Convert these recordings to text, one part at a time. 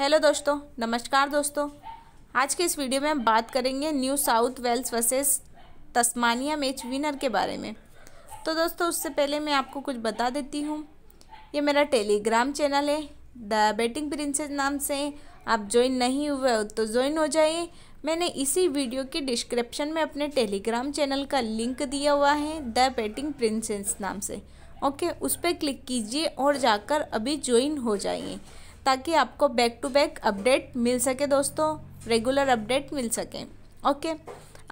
hello दोस्तों नमस्कार दोस्तों आज के इस वीडियो में हम बात करेंगे New South Wales versus Tasmania match winner के बारे में तो दोस्तों उससे पहले मैं आपको कुछ बता देती हूँ ये मेरा टेलीग्राम चैनल है द बेटिंग प्रिंसेस नाम से आप ज्वाइन नहीं हुए हो तो ज्वाइन हो जाइए मैंने इसी वीडियो के डिस्क्रिप्शन में अपने टेलीग्राम चैनल का लिंक दिया हुआ है द बेटिंग प्रिंसेस नाम से ओके उस पर क्लिक कीजिए और जाकर अभी ज्वाइन हो जाइए ताकि आपको बैक टू बैक अपडेट मिल सके दोस्तों रेगुलर अपडेट मिल सके ओके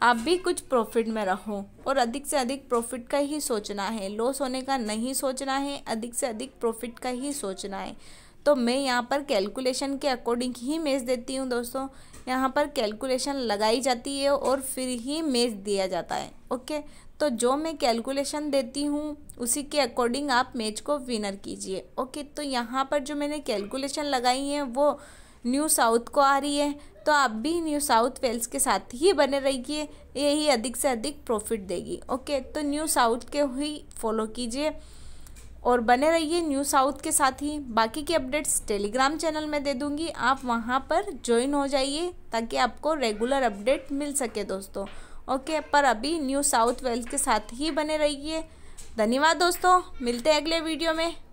आप भी कुछ प्रॉफिट में रहो और अधिक से अधिक प्रॉफिट का ही सोचना है लॉस होने का नहीं सोचना है अधिक से अधिक प्रॉफिट का ही सोचना है तो मैं यहाँ पर कैलकुलेशन के अकॉर्डिंग ही मेज देती हूँ दोस्तों यहाँ पर कैलकुलेशन लगाई जाती है और फिर ही मेज दिया जाता है ओके तो जो मैं कैलकुलेशन देती हूँ उसी के अकॉर्डिंग आप मैच को विनर कीजिए ओके तो यहाँ पर जो मैंने कैलकुलेशन लगाई है वो न्यू साउथ को आ रही है तो आप भी न्यू साउथ वेल्स के साथ ही बने रहिए यही अधिक से अधिक प्रॉफिट देगी ओके तो न्यू साउथ के ही फॉलो कीजिए और बने रहिए न्यू साउथ के साथ ही बाकी की अपडेट्स टेलीग्राम चैनल में दे दूँगी आप वहाँ पर ज्वाइन हो जाइए ताकि आपको रेगुलर अपडेट मिल सके दोस्तों ओके पर अभी न्यू साउथ वेल्थ के साथ ही बने रहिए धन्यवाद दोस्तों मिलते हैं अगले वीडियो में